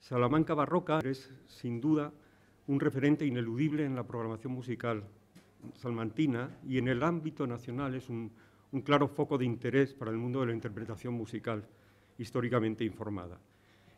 Salamanca Barroca es, sin duda, un referente ineludible en la programación musical salmantina y en el ámbito nacional es un, claro foco de interés para el mundo de la interpretación musical históricamente informada.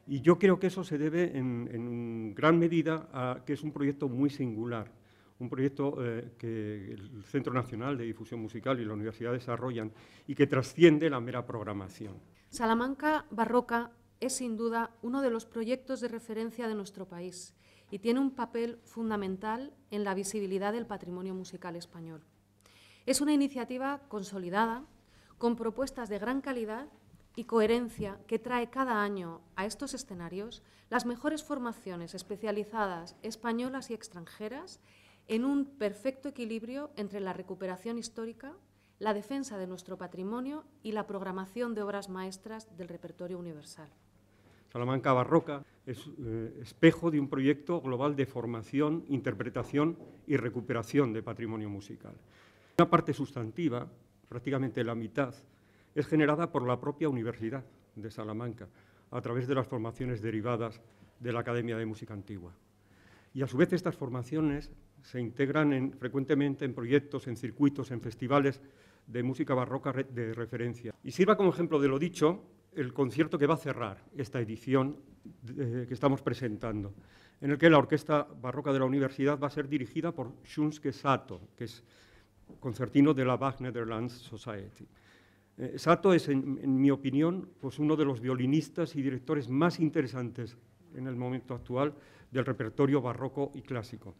Y yo creo que eso se debe en, gran medida a que es un proyecto muy singular, un proyecto eh, que el Centro Nacional de Difusión Musical y la Universidad desarrollan y que trasciende la mera programación. Salamanca Barroca es sin duda uno de los proyectos de referencia de nuestro país y tiene un papel fundamental en la visibilidad del patrimonio musical español. Es una iniciativa consolidada, con propuestas de gran calidad y coherencia que trae cada año a estos escenarios las mejores formaciones especializadas españolas y extranjeras en un perfecto equilibrio entre la recuperación histórica, la defensa de nuestro patrimonio y la programación de obras maestras del repertorio universal. Salamanca Barroca es eh, espejo de un proyecto global de formación, interpretación y recuperación de patrimonio musical. Una parte sustantiva, prácticamente la mitad, es generada por la propia Universidad de Salamanca, a través de las formaciones derivadas de la Academia de Música Antigua. Y a su vez estas formaciones se integran frecuentemente en proyectos, en circuitos, en festivales de música barroca de referencia. Y sirva como ejemplo de lo dicho el concierto que va a cerrar esta edición eh, que estamos presentando, en el que la Orquesta Barroca de la Universidad va a ser dirigida por Shunsuke Sato, que es concertino de la Bach Netherlands Society. Eh, Sato es, en, en, mi opinión, pues uno de los violinistas y directores más interesantes en el momento actual del repertorio barroco y clásico.